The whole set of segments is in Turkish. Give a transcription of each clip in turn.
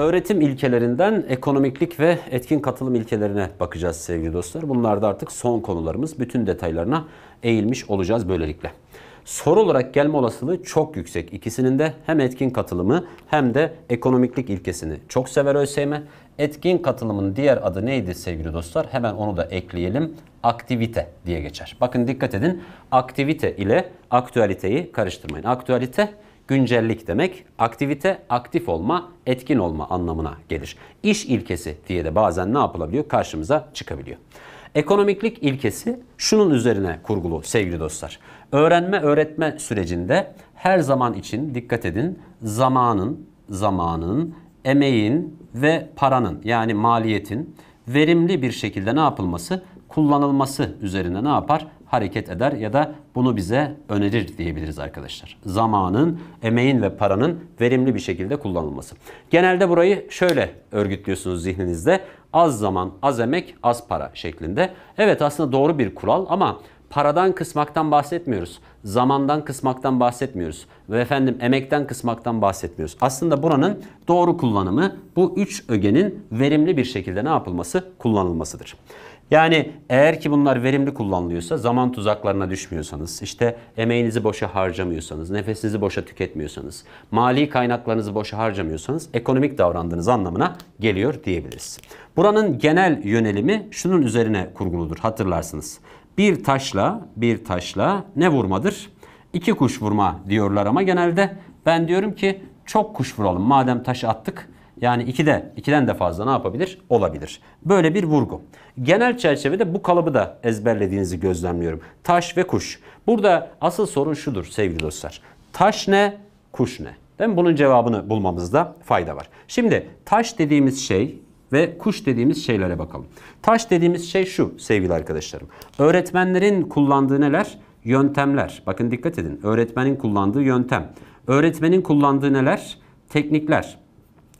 Öğretim ilkelerinden ekonomiklik ve etkin katılım ilkelerine bakacağız sevgili dostlar. Bunlar da artık son konularımız. Bütün detaylarına eğilmiş olacağız böylelikle. Soru olarak gelme olasılığı çok yüksek. İkisinin de hem etkin katılımı hem de ekonomiklik ilkesini çok sever ÖSYM. Etkin katılımın diğer adı neydi sevgili dostlar? Hemen onu da ekleyelim. Aktivite diye geçer. Bakın dikkat edin. Aktivite ile aktualiteyi karıştırmayın. Aktualite Güncellik demek aktivite, aktif olma, etkin olma anlamına gelir. İş ilkesi diye de bazen ne yapılabiliyor? Karşımıza çıkabiliyor. Ekonomiklik ilkesi şunun üzerine kurgulu sevgili dostlar. Öğrenme öğretme sürecinde her zaman için dikkat edin zamanın, zamanın, emeğin ve paranın yani maliyetin verimli bir şekilde ne yapılması? kullanılması üzerine ne yapar? Hareket eder ya da bunu bize önerir diyebiliriz arkadaşlar. Zamanın, emeğin ve paranın verimli bir şekilde kullanılması. Genelde burayı şöyle örgütlüyorsunuz zihninizde. Az zaman, az emek, az para şeklinde. Evet aslında doğru bir kural ama paradan kısmaktan bahsetmiyoruz. Zamandan kısmaktan bahsetmiyoruz. Ve efendim emekten kısmaktan bahsetmiyoruz. Aslında buranın doğru kullanımı bu üç ögenin verimli bir şekilde ne yapılması? Kullanılmasıdır. Yani eğer ki bunlar verimli kullanılıyorsa, zaman tuzaklarına düşmüyorsanız, işte emeğinizi boşa harcamıyorsanız, nefesinizi boşa tüketmiyorsanız, mali kaynaklarınızı boşa harcamıyorsanız ekonomik davrandığınız anlamına geliyor diyebiliriz. Buranın genel yönelimi şunun üzerine kurguludur hatırlarsınız. Bir taşla bir taşla ne vurmadır? İki kuş vurma diyorlar ama genelde ben diyorum ki çok kuş vuralım madem taş attık yani 2'de, 2'den de fazla ne yapabilir? Olabilir. Böyle bir vurgu. Genel çerçevede bu kalıbı da ezberlediğinizi gözlemliyorum. Taş ve kuş. Burada asıl sorun şudur sevgili dostlar. Taş ne, kuş ne? Değil mi? Bunun cevabını bulmamızda fayda var. Şimdi taş dediğimiz şey ve kuş dediğimiz şeylere bakalım. Taş dediğimiz şey şu sevgili arkadaşlarım. Öğretmenlerin kullandığı neler? Yöntemler. Bakın dikkat edin. Öğretmenin kullandığı yöntem. Öğretmenin kullandığı neler? Teknikler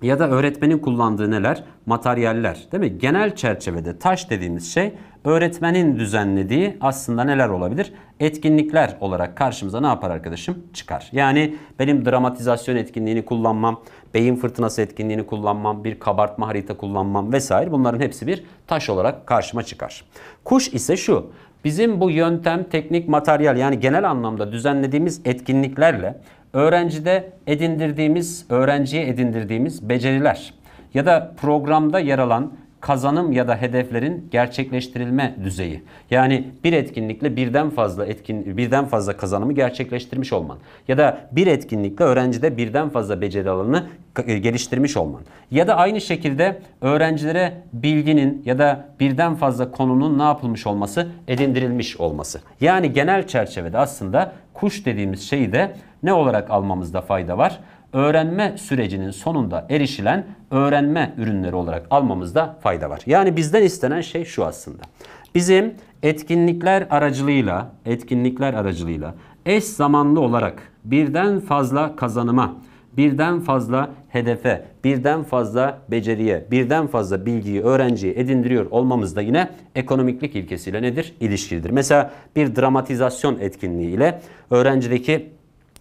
ya da öğretmenin kullandığı neler? Materyaller. Değil mi? Genel çerçevede taş dediğimiz şey öğretmenin düzenlediği aslında neler olabilir? Etkinlikler olarak karşımıza ne yapar arkadaşım? Çıkar. Yani benim dramatizasyon etkinliğini kullanmam, beyin fırtınası etkinliğini kullanmam, bir kabartma harita kullanmam vesaire bunların hepsi bir taş olarak karşıma çıkar. Kuş ise şu. Bizim bu yöntem, teknik, materyal yani genel anlamda düzenlediğimiz etkinliklerle öğrencide edindirdiğimiz, öğrenciye edindirdiğimiz beceriler ya da programda yer alan kazanım ya da hedeflerin gerçekleştirilme düzeyi. Yani bir etkinlikle birden fazla etkin birden fazla kazanımı gerçekleştirmiş olman ya da bir etkinlikle öğrencide birden fazla beceri alanını e, geliştirmiş olman ya da aynı şekilde öğrencilere bilginin ya da birden fazla konunun ne yapılmış olması, edindirilmiş olması. Yani genel çerçevede aslında kuş dediğimiz şeyi de ne olarak almamızda fayda var? Öğrenme sürecinin sonunda erişilen öğrenme ürünleri olarak almamızda fayda var. Yani bizden istenen şey şu aslında. Bizim etkinlikler aracılığıyla, etkinlikler aracılığıyla eş zamanlı olarak birden fazla kazanıma, birden fazla hedefe, birden fazla beceriye, birden fazla bilgiyi öğrenciye edindiriyor olmamız da yine ekonomiklik ilkesiyle nedir? İlişkilidir. Mesela bir dramatizasyon etkinliği ile öğrencideki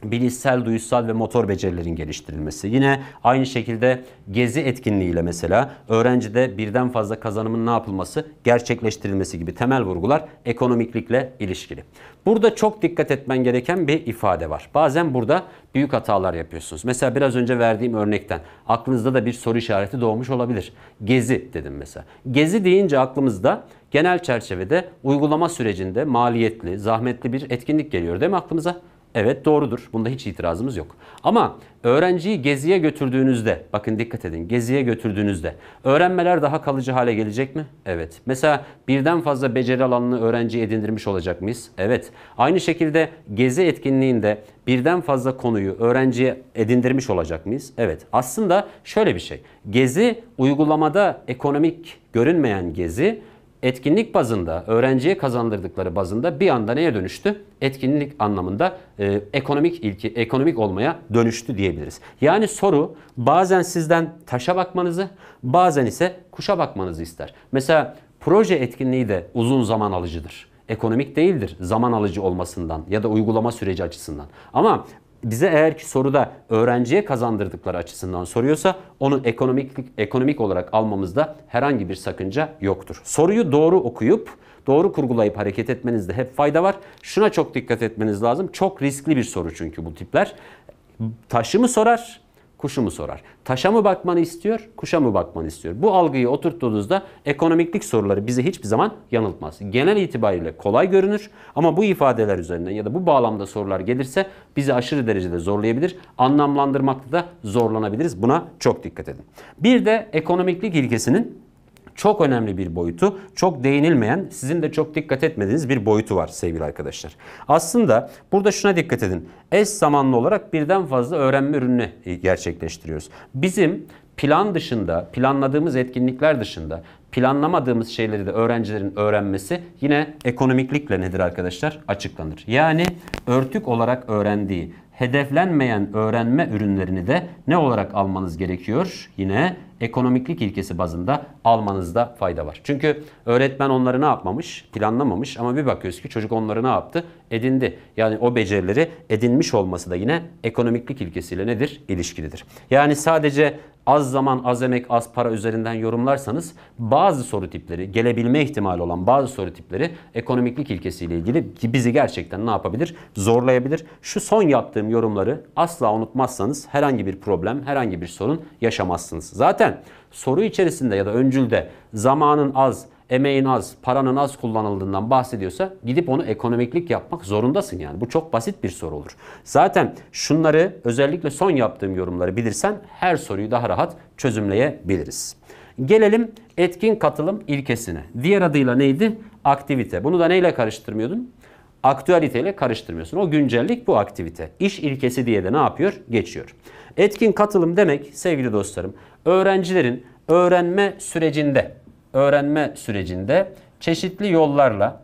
bilişsel, duyusal ve motor becerilerin geliştirilmesi. Yine aynı şekilde gezi etkinliğiyle mesela öğrencide birden fazla kazanımın ne yapılması, gerçekleştirilmesi gibi temel vurgular ekonomiklikle ilişkili. Burada çok dikkat etmen gereken bir ifade var. Bazen burada büyük hatalar yapıyorsunuz. Mesela biraz önce verdiğim örnekten aklınızda da bir soru işareti doğmuş olabilir. Gezi dedim mesela. Gezi deyince aklımızda genel çerçevede uygulama sürecinde maliyetli, zahmetli bir etkinlik geliyor değil mi aklımıza? Evet doğrudur. Bunda hiç itirazımız yok. Ama öğrenciyi geziye götürdüğünüzde, bakın dikkat edin, geziye götürdüğünüzde öğrenmeler daha kalıcı hale gelecek mi? Evet. Mesela birden fazla beceri alanını öğrenci edindirmiş olacak mıyız? Evet. Aynı şekilde gezi etkinliğinde birden fazla konuyu öğrenciye edindirmiş olacak mıyız? Evet. Aslında şöyle bir şey. Gezi uygulamada ekonomik görünmeyen gezi etkinlik bazında, öğrenciye kazandırdıkları bazında bir anda neye dönüştü? Etkinlik anlamında e, ekonomik ilki, ekonomik olmaya dönüştü diyebiliriz. Yani soru bazen sizden taşa bakmanızı, bazen ise kuşa bakmanızı ister. Mesela proje etkinliği de uzun zaman alıcıdır ekonomik değildir zaman alıcı olmasından ya da uygulama süreci açısından. Ama bize eğer ki soruda öğrenciye kazandırdıkları açısından soruyorsa onu ekonomik ekonomik olarak almamızda herhangi bir sakınca yoktur. Soruyu doğru okuyup doğru kurgulayıp hareket etmenizde hep fayda var. Şuna çok dikkat etmeniz lazım. Çok riskli bir soru çünkü bu tipler. Taşı mı sorar, kuşu mu sorar? Taşa mı bakmanı istiyor, kuşa mı bakmanı istiyor? Bu algıyı oturttuğunuzda ekonomiklik soruları bizi hiçbir zaman yanıltmaz. Genel itibariyle kolay görünür ama bu ifadeler üzerinden ya da bu bağlamda sorular gelirse bizi aşırı derecede zorlayabilir. Anlamlandırmakta da zorlanabiliriz. Buna çok dikkat edin. Bir de ekonomiklik ilkesinin çok önemli bir boyutu, çok değinilmeyen, sizin de çok dikkat etmediğiniz bir boyutu var sevgili arkadaşlar. Aslında burada şuna dikkat edin. Eş zamanlı olarak birden fazla öğrenme ürünü e, gerçekleştiriyoruz. Bizim plan dışında, planladığımız etkinlikler dışında planlamadığımız şeyleri de öğrencilerin öğrenmesi yine ekonomiklikle nedir arkadaşlar? Açıklanır. Yani örtük olarak öğrendiği hedeflenmeyen öğrenme ürünlerini de ne olarak almanız gerekiyor? Yine ekonomiklik ilkesi bazında almanızda fayda var. Çünkü öğretmen onları ne yapmamış, planlamamış ama bir bakıyoruz ki çocuk onları ne yaptı? Edindi. Yani o becerileri edinmiş olması da yine ekonomiklik ilkesiyle nedir? İlişkilidir. Yani sadece az zaman, az emek, az para üzerinden yorumlarsanız bazı soru tipleri, gelebilme ihtimali olan bazı soru tipleri ekonomiklik ilkesiyle ilgili bizi gerçekten ne yapabilir? Zorlayabilir. Şu son yaptığım yorumları asla unutmazsanız herhangi bir problem, herhangi bir sorun yaşamazsınız. Zaten soru içerisinde ya da öncülde zamanın az, emeğin az, paranın az kullanıldığından bahsediyorsa gidip onu ekonomiklik yapmak zorundasın yani. Bu çok basit bir soru olur. Zaten şunları özellikle son yaptığım yorumları bilirsen her soruyu daha rahat çözümleyebiliriz. Gelelim etkin katılım ilkesine. Diğer adıyla neydi? Aktivite. Bunu da neyle karıştırmıyordun? Aktüaliteyle karıştırmıyorsun. O güncellik bu aktivite. İş ilkesi diye de ne yapıyor? Geçiyor. Etkin katılım demek sevgili dostlarım öğrencilerin öğrenme sürecinde öğrenme sürecinde çeşitli yollarla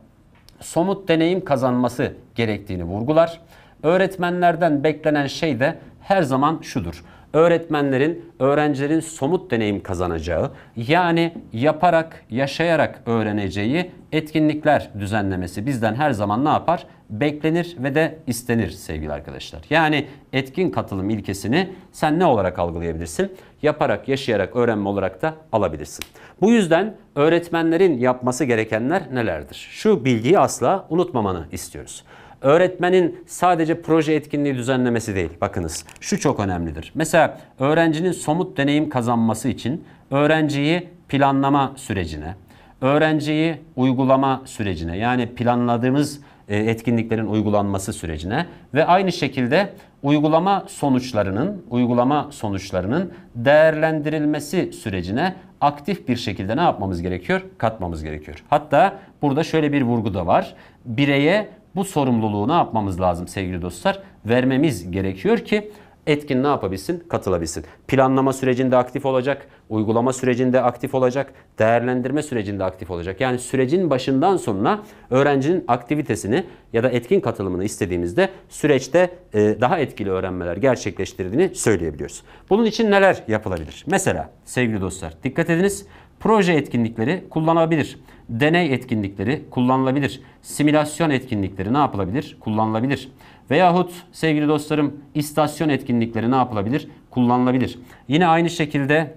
somut deneyim kazanması gerektiğini vurgular. Öğretmenlerden beklenen şey de her zaman şudur öğretmenlerin, öğrencilerin somut deneyim kazanacağı, yani yaparak, yaşayarak öğreneceği etkinlikler düzenlemesi bizden her zaman ne yapar? Beklenir ve de istenir sevgili arkadaşlar. Yani etkin katılım ilkesini sen ne olarak algılayabilirsin? Yaparak, yaşayarak öğrenme olarak da alabilirsin. Bu yüzden öğretmenlerin yapması gerekenler nelerdir? Şu bilgiyi asla unutmamanı istiyoruz öğretmenin sadece proje etkinliği düzenlemesi değil. Bakınız şu çok önemlidir. Mesela öğrencinin somut deneyim kazanması için öğrenciyi planlama sürecine, öğrenciyi uygulama sürecine yani planladığımız e, etkinliklerin uygulanması sürecine ve aynı şekilde uygulama sonuçlarının uygulama sonuçlarının değerlendirilmesi sürecine aktif bir şekilde ne yapmamız gerekiyor? Katmamız gerekiyor. Hatta burada şöyle bir vurgu da var. Bireye bu sorumluluğu ne yapmamız lazım sevgili dostlar? Vermemiz gerekiyor ki etkin ne yapabilsin? Katılabilsin. Planlama sürecinde aktif olacak, uygulama sürecinde aktif olacak, değerlendirme sürecinde aktif olacak. Yani sürecin başından sonuna öğrencinin aktivitesini ya da etkin katılımını istediğimizde süreçte e, daha etkili öğrenmeler gerçekleştirdiğini söyleyebiliyoruz. Bunun için neler yapılabilir? Mesela sevgili dostlar dikkat ediniz. Proje etkinlikleri kullanılabilir, Deney etkinlikleri kullanılabilir. Simülasyon etkinlikleri ne yapılabilir? Kullanılabilir. Veyahut sevgili dostlarım istasyon etkinlikleri ne yapılabilir? Kullanılabilir. Yine aynı şekilde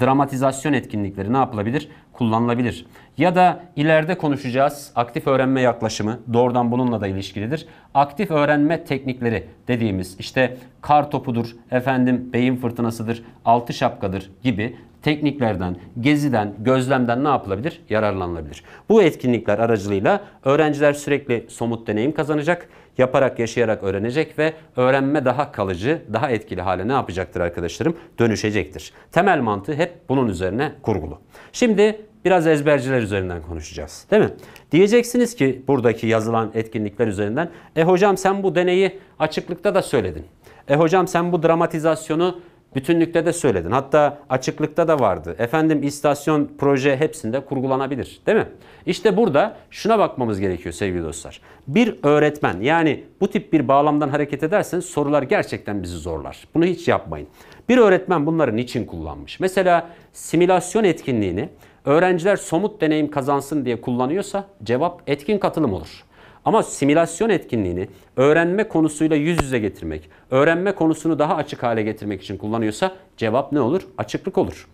dramatizasyon etkinlikleri ne yapılabilir? Kullanılabilir. Ya da ileride konuşacağız aktif öğrenme yaklaşımı doğrudan bununla da ilişkilidir. Aktif öğrenme teknikleri dediğimiz işte kar topudur, efendim beyin fırtınasıdır, altı şapkadır gibi tekniklerden, geziden, gözlemden ne yapılabilir? Yararlanılabilir. Bu etkinlikler aracılığıyla öğrenciler sürekli somut deneyim kazanacak, yaparak, yaşayarak öğrenecek ve öğrenme daha kalıcı, daha etkili hale ne yapacaktır arkadaşlarım? Dönüşecektir. Temel mantığı hep bunun üzerine kurgulu. Şimdi biraz ezberciler üzerinden konuşacağız. Değil mi? Diyeceksiniz ki buradaki yazılan etkinlikler üzerinden. E hocam sen bu deneyi açıklıkta da söyledin. E hocam sen bu dramatizasyonu Bütünlükte de söyledin. Hatta açıklıkta da vardı. Efendim istasyon, proje hepsinde kurgulanabilir. Değil mi? İşte burada şuna bakmamız gerekiyor sevgili dostlar. Bir öğretmen yani bu tip bir bağlamdan hareket ederseniz sorular gerçekten bizi zorlar. Bunu hiç yapmayın. Bir öğretmen bunları niçin kullanmış? Mesela simülasyon etkinliğini öğrenciler somut deneyim kazansın diye kullanıyorsa cevap etkin katılım olur. Ama simülasyon etkinliğini öğrenme konusuyla yüz yüze getirmek, öğrenme konusunu daha açık hale getirmek için kullanıyorsa cevap ne olur? Açıklık olur.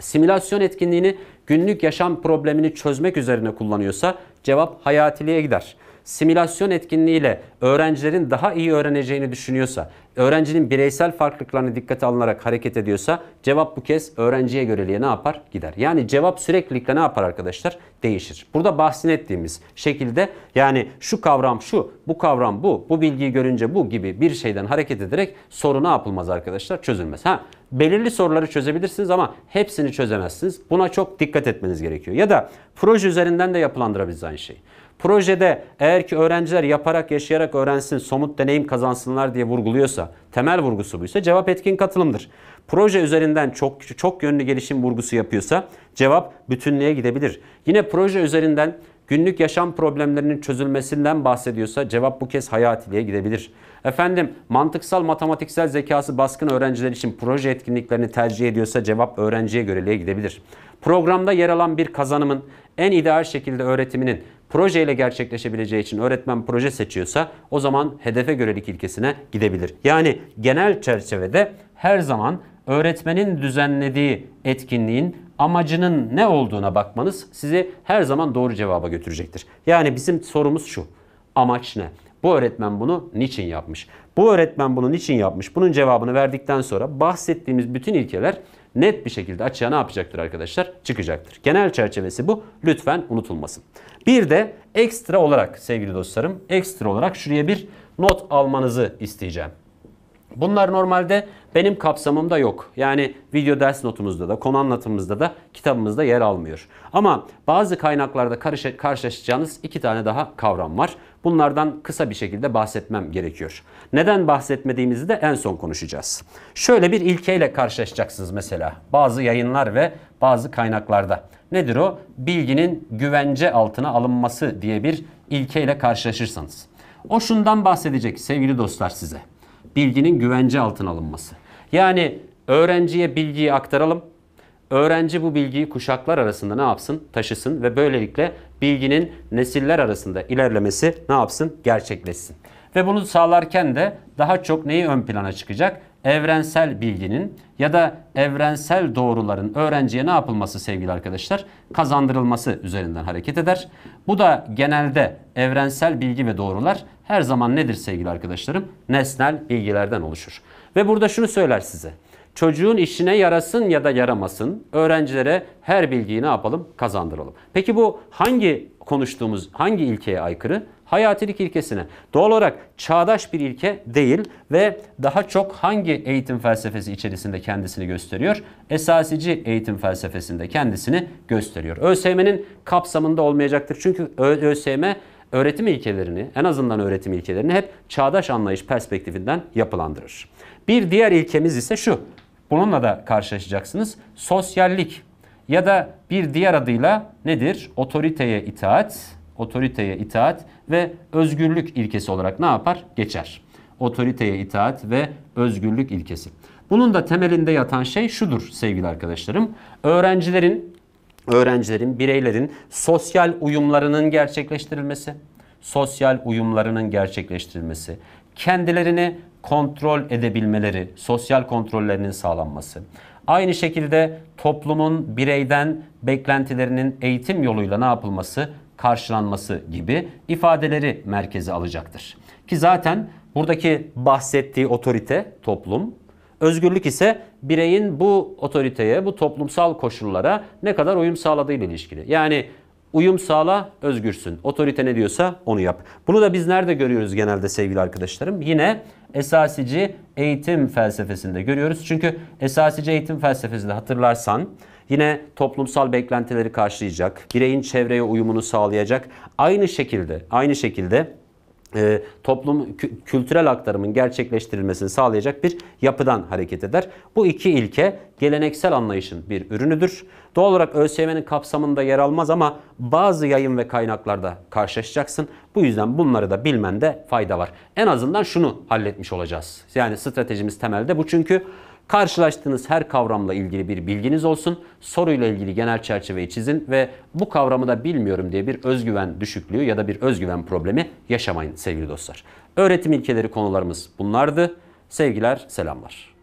Simülasyon etkinliğini günlük yaşam problemini çözmek üzerine kullanıyorsa cevap hayatiliğe gider simülasyon etkinliğiyle öğrencilerin daha iyi öğreneceğini düşünüyorsa, öğrencinin bireysel farklılıklarını dikkate alınarak hareket ediyorsa cevap bu kez öğrenciye göreliye ne yapar? Gider. Yani cevap süreklilikle ne yapar arkadaşlar? Değişir. Burada bahsettiğimiz şekilde yani şu kavram şu, bu kavram bu, bu bilgiyi görünce bu gibi bir şeyden hareket ederek soru ne yapılmaz arkadaşlar? Çözülmez. Ha belirli soruları çözebilirsiniz ama hepsini çözemezsiniz. Buna çok dikkat etmeniz gerekiyor. Ya da proje üzerinden de yapılandırabiliriz aynı şeyi. Projede eğer ki öğrenciler yaparak yaşayarak öğrensin, somut deneyim kazansınlar diye vurguluyorsa, temel vurgusu buysa cevap etkin katılımdır. Proje üzerinden çok çok yönlü gelişim vurgusu yapıyorsa cevap bütünlüğe gidebilir. Yine proje üzerinden günlük yaşam problemlerinin çözülmesinden bahsediyorsa cevap bu kez hayatiliğe gidebilir. Efendim mantıksal matematiksel zekası baskın öğrenciler için proje etkinliklerini tercih ediyorsa cevap öğrenciye göreliğe gidebilir. Programda yer alan bir kazanımın en ideal şekilde öğretiminin projeyle gerçekleşebileceği için öğretmen proje seçiyorsa o zaman hedefe görelik ilkesine gidebilir. Yani genel çerçevede her zaman öğretmenin düzenlediği etkinliğin amacının ne olduğuna bakmanız sizi her zaman doğru cevaba götürecektir. Yani bizim sorumuz şu. Amaç ne? Bu öğretmen bunu niçin yapmış? Bu öğretmen bunu niçin yapmış? Bunun cevabını verdikten sonra bahsettiğimiz bütün ilkeler net bir şekilde açığa ne yapacaktır arkadaşlar? Çıkacaktır. Genel çerçevesi bu. Lütfen unutulmasın. Bir de ekstra olarak sevgili dostlarım ekstra olarak şuraya bir not almanızı isteyeceğim. Bunlar normalde benim kapsamımda yok. Yani video ders notumuzda da, konu anlatımımızda da, kitabımızda yer almıyor. Ama bazı kaynaklarda karşılaşacağınız iki tane daha kavram var. Bunlardan kısa bir şekilde bahsetmem gerekiyor. Neden bahsetmediğimizi de en son konuşacağız. Şöyle bir ilkeyle karşılaşacaksınız mesela. Bazı yayınlar ve bazı kaynaklarda. Nedir o? Bilginin güvence altına alınması diye bir ilkeyle karşılaşırsanız. O şundan bahsedecek sevgili dostlar size bilginin güvence altına alınması. Yani öğrenciye bilgiyi aktaralım. Öğrenci bu bilgiyi kuşaklar arasında ne yapsın? Taşısın ve böylelikle bilginin nesiller arasında ilerlemesi ne yapsın? Gerçekleşsin. Ve bunu sağlarken de daha çok neyi ön plana çıkacak? evrensel bilginin ya da evrensel doğruların öğrenciye ne yapılması sevgili arkadaşlar? Kazandırılması üzerinden hareket eder. Bu da genelde evrensel bilgi ve doğrular her zaman nedir sevgili arkadaşlarım? Nesnel bilgilerden oluşur. Ve burada şunu söyler size. Çocuğun işine yarasın ya da yaramasın öğrencilere her bilgiyi ne yapalım? Kazandıralım. Peki bu hangi konuştuğumuz hangi ilkeye aykırı? hayatilik ilkesine. Doğal olarak çağdaş bir ilke değil ve daha çok hangi eğitim felsefesi içerisinde kendisini gösteriyor? Esasici eğitim felsefesinde kendisini gösteriyor. ÖSYM'nin kapsamında olmayacaktır. Çünkü ÖSYM öğretim ilkelerini, en azından öğretim ilkelerini hep çağdaş anlayış perspektifinden yapılandırır. Bir diğer ilkemiz ise şu. Bununla da karşılaşacaksınız. Sosyallik ya da bir diğer adıyla nedir? Otoriteye itaat otoriteye itaat ve özgürlük ilkesi olarak ne yapar? Geçer. Otoriteye itaat ve özgürlük ilkesi. Bunun da temelinde yatan şey şudur sevgili arkadaşlarım. Öğrencilerin öğrencilerin, bireylerin sosyal uyumlarının gerçekleştirilmesi, sosyal uyumlarının gerçekleştirilmesi, kendilerini kontrol edebilmeleri, sosyal kontrollerinin sağlanması. Aynı şekilde toplumun bireyden beklentilerinin eğitim yoluyla ne yapılması? karşılanması gibi ifadeleri merkeze alacaktır. Ki zaten buradaki bahsettiği otorite toplum, özgürlük ise bireyin bu otoriteye, bu toplumsal koşullara ne kadar uyum sağladığı ile ilişkili. Yani uyum sağla, özgürsün. Otorite ne diyorsa onu yap. Bunu da biz nerede görüyoruz genelde sevgili arkadaşlarım? Yine esasici eğitim felsefesinde görüyoruz. Çünkü esasici eğitim felsefesinde hatırlarsan Yine toplumsal beklentileri karşılayacak, bireyin çevreye uyumunu sağlayacak. Aynı şekilde, aynı şekilde e, toplum kü kültürel aktarımın gerçekleştirilmesini sağlayacak bir yapıdan hareket eder. Bu iki ilke geleneksel anlayışın bir ürünüdür. Doğal olarak ÖSYM'nin kapsamında yer almaz ama bazı yayın ve kaynaklarda karşılaşacaksın. Bu yüzden bunları da bilmende fayda var. En azından şunu halletmiş olacağız. Yani stratejimiz temelde bu çünkü Karşılaştığınız her kavramla ilgili bir bilginiz olsun. Soruyla ilgili genel çerçeveyi çizin ve bu kavramı da bilmiyorum diye bir özgüven düşüklüğü ya da bir özgüven problemi yaşamayın sevgili dostlar. Öğretim ilkeleri konularımız bunlardı. Sevgiler, selamlar.